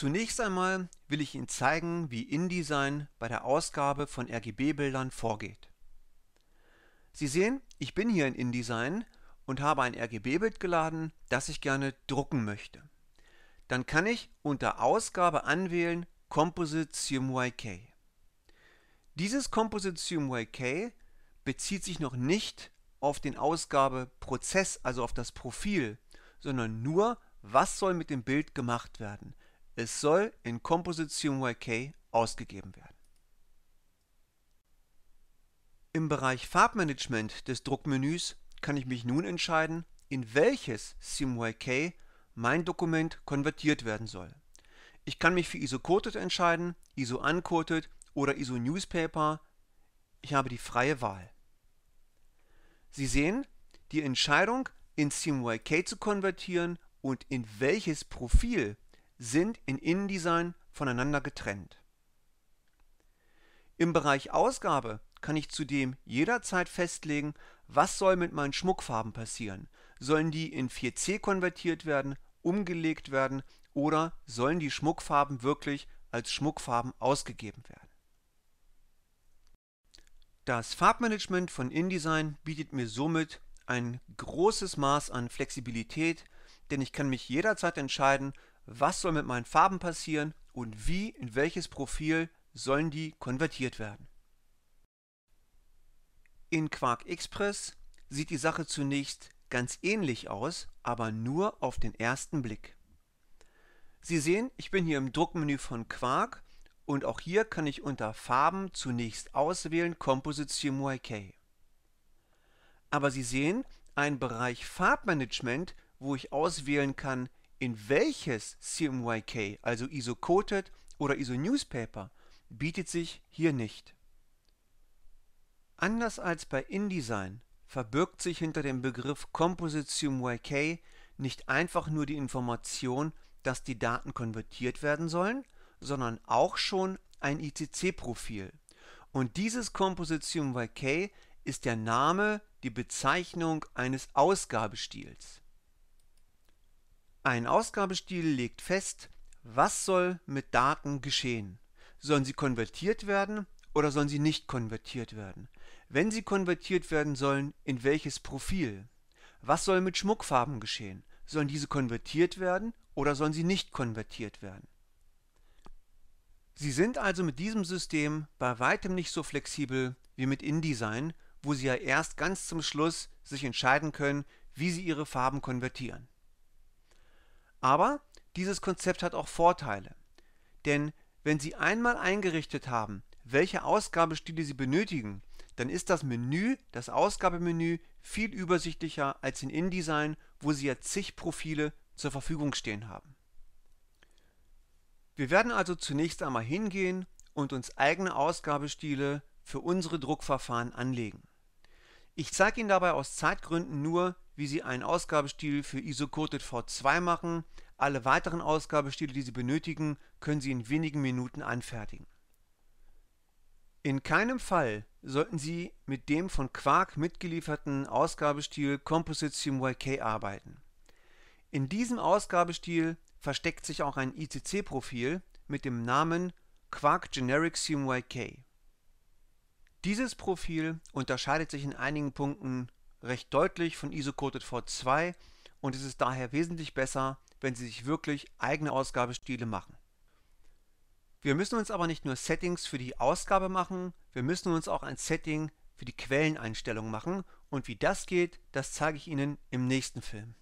Zunächst einmal will ich Ihnen zeigen, wie InDesign bei der Ausgabe von RGB-Bildern vorgeht. Sie sehen, ich bin hier in InDesign und habe ein RGB-Bild geladen, das ich gerne drucken möchte. Dann kann ich unter Ausgabe anwählen Composite CMYK. Dieses Composite CMYK bezieht sich noch nicht auf den Ausgabeprozess, also auf das Profil, sondern nur, was soll mit dem Bild gemacht werden. Es soll in Komposition YK ausgegeben werden. Im Bereich Farbmanagement des Druckmenüs kann ich mich nun entscheiden, in welches SIMYK mein Dokument konvertiert werden soll. Ich kann mich für ISO-Coded entscheiden, ISO-Uncoded oder ISO-Newspaper. Ich habe die freie Wahl. Sie sehen, die Entscheidung, in SIMYK zu konvertieren und in welches Profil sind in InDesign voneinander getrennt. Im Bereich Ausgabe kann ich zudem jederzeit festlegen, was soll mit meinen Schmuckfarben passieren. Sollen die in 4C konvertiert werden, umgelegt werden oder sollen die Schmuckfarben wirklich als Schmuckfarben ausgegeben werden? Das Farbmanagement von InDesign bietet mir somit ein großes Maß an Flexibilität, denn ich kann mich jederzeit entscheiden, was soll mit meinen Farben passieren und wie, in welches Profil sollen die konvertiert werden. In Quark Express sieht die Sache zunächst ganz ähnlich aus, aber nur auf den ersten Blick. Sie sehen, ich bin hier im Druckmenü von Quark und auch hier kann ich unter Farben zunächst auswählen Composite CMYK. Aber Sie sehen, ein Bereich Farbmanagement, wo ich auswählen kann, in welches CMYK, also ISO-Coded oder ISO-Newspaper, bietet sich hier nicht. Anders als bei InDesign verbirgt sich hinter dem Begriff Composite CMYK nicht einfach nur die Information, dass die Daten konvertiert werden sollen, sondern auch schon ein ICC-Profil. Und dieses Composite CMYK ist der Name, die Bezeichnung eines Ausgabestils. Ein Ausgabestil legt fest, was soll mit Daten geschehen. Sollen sie konvertiert werden oder sollen sie nicht konvertiert werden? Wenn sie konvertiert werden sollen, in welches Profil? Was soll mit Schmuckfarben geschehen? Sollen diese konvertiert werden oder sollen sie nicht konvertiert werden? Sie sind also mit diesem System bei weitem nicht so flexibel wie mit InDesign, wo Sie ja erst ganz zum Schluss sich entscheiden können, wie Sie Ihre Farben konvertieren. Aber dieses Konzept hat auch Vorteile. Denn wenn Sie einmal eingerichtet haben, welche Ausgabestile Sie benötigen, dann ist das Menü, das Ausgabemenü, viel übersichtlicher als in InDesign, wo Sie ja zig Profile zur Verfügung stehen haben. Wir werden also zunächst einmal hingehen und uns eigene Ausgabestile für unsere Druckverfahren anlegen. Ich zeige Ihnen dabei aus Zeitgründen nur wie Sie einen Ausgabestil für ISO-Coded V2 machen. Alle weiteren Ausgabestile, die Sie benötigen, können Sie in wenigen Minuten anfertigen. In keinem Fall sollten Sie mit dem von Quark mitgelieferten Ausgabestil Composite CMYK arbeiten. In diesem Ausgabestil versteckt sich auch ein ICC-Profil mit dem Namen Quark Generic CMYK. Dieses Profil unterscheidet sich in einigen Punkten recht deutlich von iso coded V2 und es ist daher wesentlich besser, wenn Sie sich wirklich eigene Ausgabestile machen. Wir müssen uns aber nicht nur Settings für die Ausgabe machen, wir müssen uns auch ein Setting für die Quelleneinstellung machen und wie das geht, das zeige ich Ihnen im nächsten Film.